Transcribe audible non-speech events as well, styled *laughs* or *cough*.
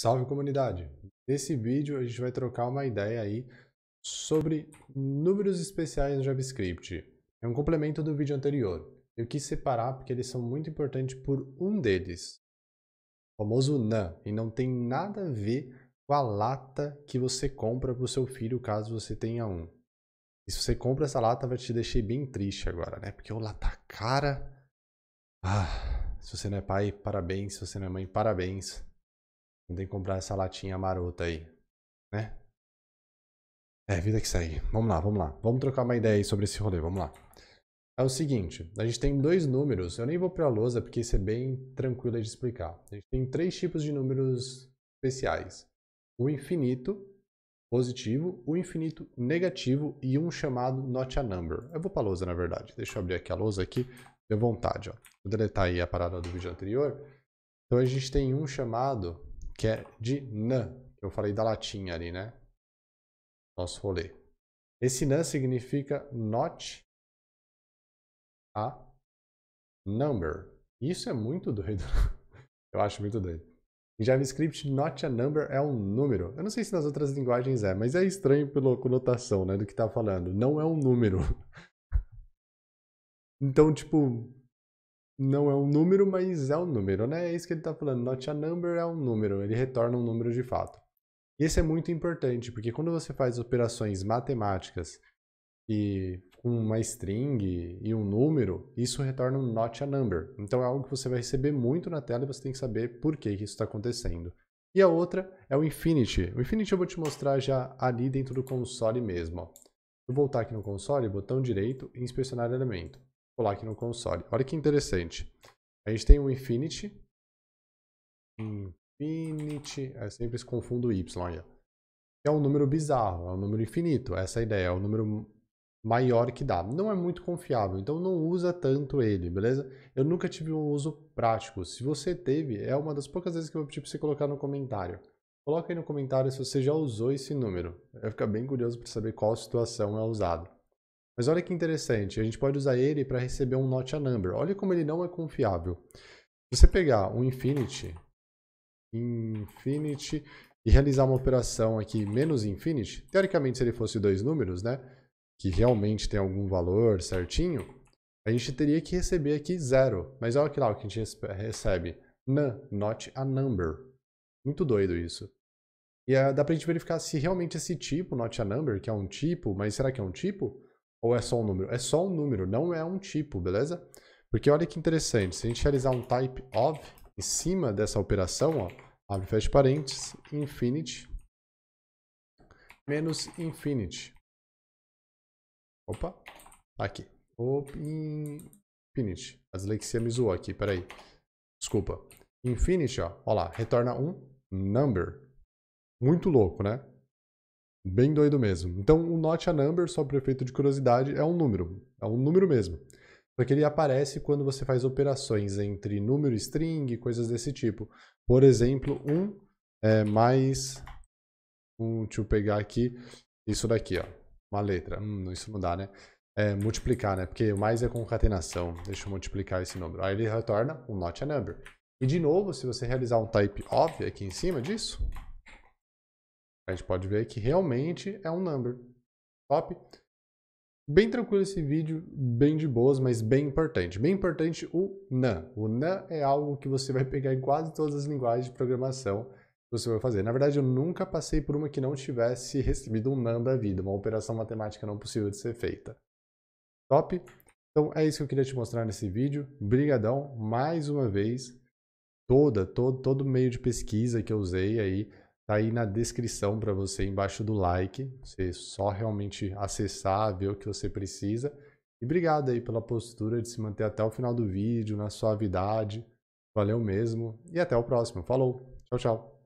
Salve comunidade! Nesse vídeo a gente vai trocar uma ideia aí sobre números especiais no JavaScript. É um complemento do vídeo anterior. Eu quis separar porque eles são muito importantes por um deles, o famoso NAN, e não tem nada a ver com a lata que você compra para o seu filho caso você tenha um. E se você compra essa lata, vai te deixar bem triste agora, né? Porque o lata tá cara. Ah, se você não é pai, parabéns. Se você não é mãe, parabéns. Não tem que comprar essa latinha marota aí, né? É, vida que segue. Vamos lá, vamos lá. Vamos trocar uma ideia aí sobre esse rolê, vamos lá. É o seguinte, a gente tem dois números, eu nem vou para a lousa porque isso é bem tranquilo de explicar. A gente tem três tipos de números especiais. O infinito positivo, o infinito negativo e um chamado not a number. Eu vou para a lousa, na verdade. Deixa eu abrir aqui a lousa aqui, deu vontade. Ó. Vou deletar aí a parada do vídeo anterior. Então a gente tem um chamado que é de NAN. Eu falei da latinha ali, né? Nosso rolê. Esse NAN significa not a number. Isso é muito doido. *laughs* Eu acho muito doido. Em JavaScript, not a number é um número. Eu não sei se nas outras linguagens é, mas é estranho pela conotação né, do que tá falando. Não é um número. *laughs* Então, tipo, não é um número, mas é um número, né? É isso que ele está falando. Not a number é um número, ele retorna um número de fato. Isso é muito importante, porque quando você faz operações matemáticas e com uma string e um número, isso retorna um not a number. Então é algo que você vai receber muito na tela e você tem que saber por que, que isso está acontecendo. E a outra é o Infinity. O Infinity eu vou te mostrar já ali dentro do console mesmo. Ó. Vou voltar aqui no console, botão direito, inspecionar elemento colar aqui no console. Olha que interessante. A gente tem o Infinity. Infinity. Eu é, sempre confundo o Y aí. É um número bizarro, é um número infinito. Essa é a ideia é o um número maior que dá. Não é muito confiável, então não usa tanto ele, beleza? Eu nunca tive um uso prático. Se você teve, é uma das poucas vezes que eu vou pedir para você colocar no comentário. Coloca aí no comentário se você já usou esse número. Eu ficar bem curioso para saber qual situação é usado. Mas olha que interessante, a gente pode usar ele para receber um not a number. Olha como ele não é confiável. Se você pegar um infinity, infinity e realizar uma operação aqui menos infinity, teoricamente se ele fosse dois números, né, que realmente tem algum valor certinho, a gente teria que receber aqui zero. Mas olha que lá o que a gente recebe, none, not a number. Muito doido isso. E ah, dá dá a gente verificar se realmente esse tipo, not a number, que é um tipo, mas será que é um tipo? Ou é só um número? É só um número, não é um tipo, beleza? Porque olha que interessante, se a gente realizar um type of em cima dessa operação, ó, abre fecha parênteses, infinite menos infinite. Opa, tá aqui. Infinity. infinite. A dislexia me zoou aqui, peraí. Desculpa. Infinite, ó, ó lá, retorna um number. Muito louco, né? Bem doido mesmo. Então, o not a number, só para efeito de curiosidade, é um número. É um número mesmo. Só que ele aparece quando você faz operações entre número string, coisas desse tipo. Por exemplo, um é, mais... Um, deixa eu pegar aqui isso daqui, ó. Uma letra. Hum, isso não dá, né? É, multiplicar, né? Porque o mais é concatenação. Deixa eu multiplicar esse número. Aí ele retorna um not a number. E de novo, se você realizar um type of aqui em cima disso, a gente pode ver que realmente é um number. Top? Bem tranquilo esse vídeo, bem de boas, mas bem importante. Bem importante o NAN. O NAN é algo que você vai pegar em quase todas as linguagens de programação que você vai fazer. Na verdade, eu nunca passei por uma que não tivesse recebido um NAN da vida, uma operação matemática não possível de ser feita. Top? Então é isso que eu queria te mostrar nesse vídeo. Brigadão mais uma vez. Toda, todo, todo meio de pesquisa que eu usei aí Tá aí na descrição para você embaixo do like. Você só realmente acessar, ver o que você precisa. E obrigado aí pela postura de se manter até o final do vídeo, na suavidade. Valeu mesmo e até o próximo. Falou. Tchau, tchau.